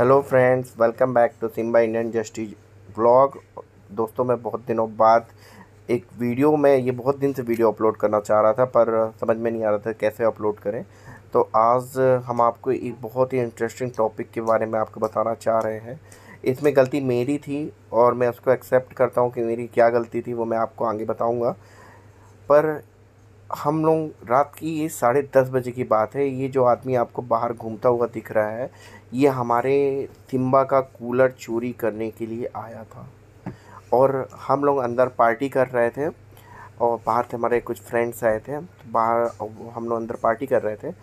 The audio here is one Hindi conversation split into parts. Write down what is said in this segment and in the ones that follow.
hello friends welcome back to Simba Indian justice blog दोस्तों मैं बहुत दिनों बाद एक वीडियो में ये बहुत दिन से वीडियो अपलोड करना चाह रहा था पर समझ में नहीं आ रहा था कैसे अपलोड करें तो आज हम आपको एक बहुत ही इंटरेस्टिंग टॉपिक के बारे में आपको बताना चाह रहे हैं इसमें गलती मेरी थी और मैं उसको एक्सेप्ट करता हूँ कि मेरी क्या गलती थी वो मैं आपको आगे बताऊँगा पर हम लोग रात की ये साढ़े दस बजे की बात है ये जो आदमी आपको बाहर घूमता हुआ दिख रहा है ये हमारे थिम्बा का कूलर चोरी करने के लिए आया था और हम लोग अंदर पार्टी कर रहे थे और बाहर से हमारे कुछ फ्रेंड्स आए थे तो बाहर हम लोग अंदर पार्टी कर रहे थे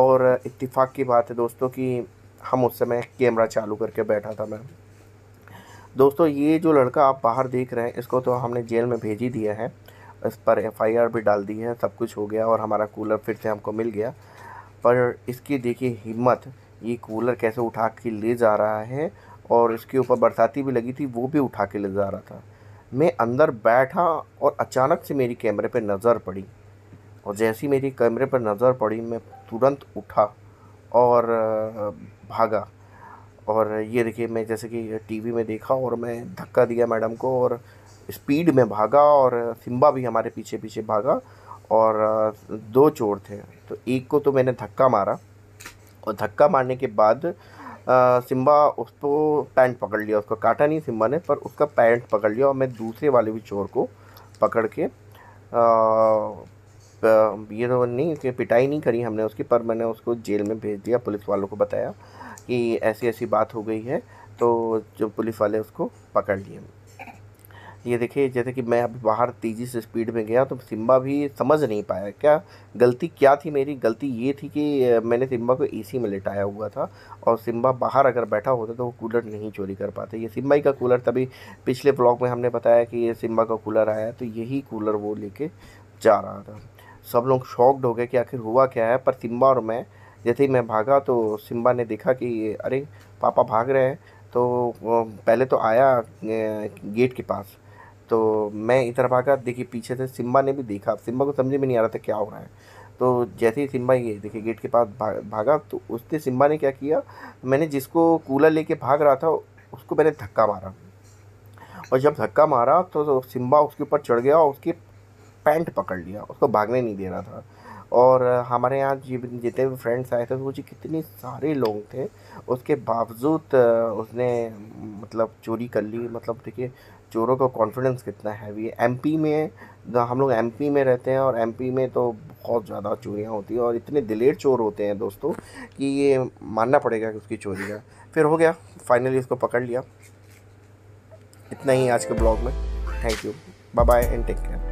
और इत्तेफाक की बात है दोस्तों कि हम उस समय कैमरा चालू करके बैठा था मैं दोस्तों ये जो लड़का आप बाहर देख रहे हैं इसको तो हमने जेल में भेज ही दिया है इस पर एफआईआर भी डाल दी है सब कुछ हो गया और हमारा कूलर फिर से हमको मिल गया पर इसकी देखिए हिम्मत ये कूलर कैसे उठा के ले जा रहा है और इसके ऊपर बरसाती भी लगी थी वो भी उठा के ले जा रहा था मैं अंदर बैठा और अचानक से मेरी कैमरे पर नज़र पड़ी और जैसी मेरी कैमरे पर नज़र पड़ी मैं तुरंत उठा और भागा और ये देखिए मैं जैसे कि टीवी में देखा और मैं धक्का दिया मैडम को और स्पीड में भागा और सिम्बा भी हमारे पीछे पीछे भागा और दो चोर थे तो एक को तो मैंने धक्का मारा और धक्का मारने के बाद सिम्बा उसको पैंट पकड़ लिया उसको काटा नहीं सिम्बा ने पर उसका पैंट पकड़ लिया और मैं दूसरे वाले भी चोर को पकड़ के ये तो नहीं इसकी पिटाई नहीं करी हमने उसकी पर मैंने उसको जेल में भेज दिया पुलिस वालों को बताया कि ऐसी ऐसी बात हो गई है तो जो पुलिस वाले उसको पकड़ लिए ये देखिए जैसे कि मैं अभी बाहर तेज़ी से स्पीड में गया तो सिम्बा भी समझ नहीं पाया क्या गलती क्या थी मेरी गलती ये थी कि मैंने सिम्बा को एसी में लिटाया हुआ था और सिम्बा बाहर अगर बैठा होता तो वो कूलर नहीं चोरी कर पाते ये सिम्बा का कूलर तभी पिछले ब्लॉग में हमने बताया कि ये सिम्बा का कूलर आया तो यही कूलर वो लेके जा रहा था सब लोग शॉक्ड हो गए कि आखिर हुआ क्या है पर सिम्बा और मैं जैसे ही मैं भागा तो सिम्बा ने देखा कि अरे पापा भाग रहे हैं तो पहले तो आया गेट के पास तो मैं इधर भागा देखिए पीछे से सिम्बा ने भी देखा सिम्बा को समझ में नहीं आ रहा था क्या हो रहा है तो जैसे ही सिम्बा ये देखिए गेट के पास भा, भागा तो उसने सिम्बा ने क्या किया मैंने जिसको कूलर लेके भाग रहा था उसको मैंने धक्का मारा और जब धक्का मारा तो, तो सिम्बा उसके ऊपर चढ़ गया और उसकी पैंट पकड़ लिया उसको भागने नहीं दे रहा था और हमारे यहाँ जितने भी फ्रेंड्स आए थे वो जी कितने सारे लोग थे उसके बावजूद उसने मतलब चोरी कर ली मतलब देखिए चोरों का कॉन्फिडेंस कितना हैवी है एमपी में हम लोग एमपी में रहते हैं और एमपी में तो बहुत ज़्यादा चोरियाँ होती हैं और इतने दिलेर चोर होते हैं दोस्तों कि ये मानना पड़ेगा कि उसकी चोरी का फिर हो गया फाइनली उसको पकड़ लिया इतना ही आज के ब्लॉग में thank you bye bye and take care